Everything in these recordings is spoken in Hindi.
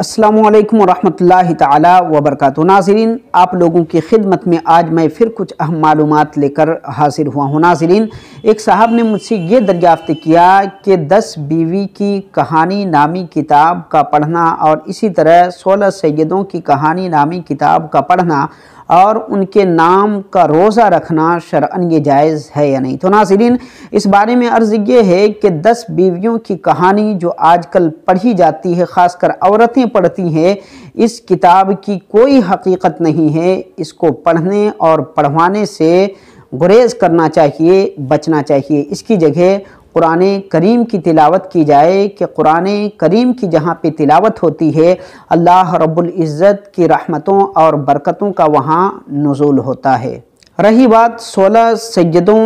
असलकम वरहमल तबरक नाजरीन आप लोगों की खिदमत में आज मैं फिर कुछ अहम मालूम लेकर हाजिर हुआ हूँ नाजरीन एक साहब ने मुझसे ये दरियाफ़्त किया कि दस बीवी की कहानी नामी किताब का पढ़ना और इसी तरह सोलह सैदों की कहानी नामी किताब का पढ़ना और उनके नाम का रोज़ा रखना शरअन ये जायज़ है या नहीं तो नाजरीन इस बारे में अर्ज़ ये है कि दस बीवियों की कहानी जो आजकल पढ़ी जाती है ख़ासकर औरतें पढ़ती हैं इस किताब की कोई हकीकत नहीं है इसको पढ़ने और पढ़वाने से गुरेज करना चाहिए बचना चाहिए इसकी जगह कुरान करीम की तिलावत की जाए कि कुरान करीम की जहाँ पे तिलावत होती है अल्लाह रब्ज़त की रहमतों और बरकतों का वहाँ नज़ुल होता है रही बात सोलह सैदों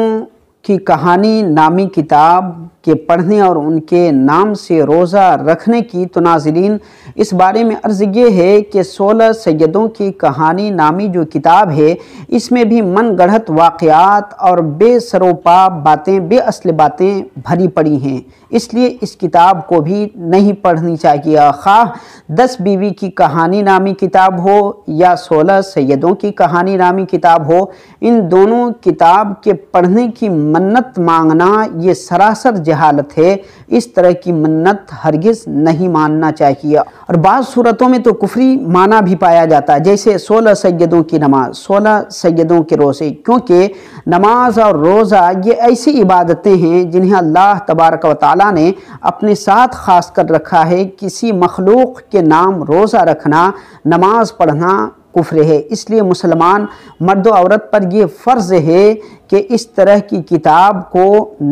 की कहानी नामी किताब के पढ़ने और उनके नाम से रोज़ा रखने की तो नाजरीन इस बारे में अर्ज़ ये है कि सोलह सैदों की कहानी नामी जो किताब है इसमें भी मन गढ़त वाक़ात और बेसरोपा बातें बेअसल बातें भरी पड़ी हैं इसलिए इस किताब को भी नहीं पढ़नी चाहिए खा दस बीवी की कहानी नामी किताब हो या सोलह सैदों की कहानी नामी किताब हो इन दोनों किताब के पढ़ने की मन्नत मांगना ये सरासर जहालत है इस तरह की मन्नत हरगिज़ नहीं मानना चाहिए और बाद सूरतों में तो कुफरी माना भी पाया जाता है जैसे सोलह सैदों की नमाज सोलह सैदों के रोज़े क्योंकि नमाज और रोज़ा ये ऐसी इबादतें हैं जिन्हें अल्लाह तबारक वाली ने अपने साथ ख़ास कर रखा है किसी मखलूक़ के नाम रोज़ा रखना नमाज़ पढ़ना कुफ्र है इसलिए मुसलमान मर्द औरत पर यह फ़र्ज़ है कि इस तरह की किताब को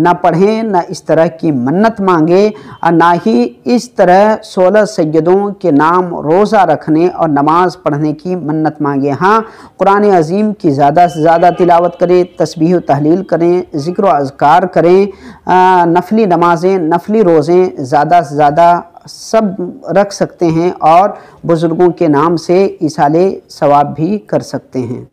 न पढ़ें न इस तरह की मन्नत मांगें और ना ही इस तरह सोलह सैदों के नाम रोज़ा रखने और नमाज़ पढ़ने की मन्नत मांगें हाँ कुरान अजीम की ज़्यादा से ज़्यादा तिलावत करें तस्वीर तहलील करें ज़िक्र अजकार करें नफली नमाज़ें नफली रोज़ें ज़्यादा से ज़्यादा सब रख सकते हैं और बुज़ुर्गों के नाम से इसाले सवाब भी कर सकते हैं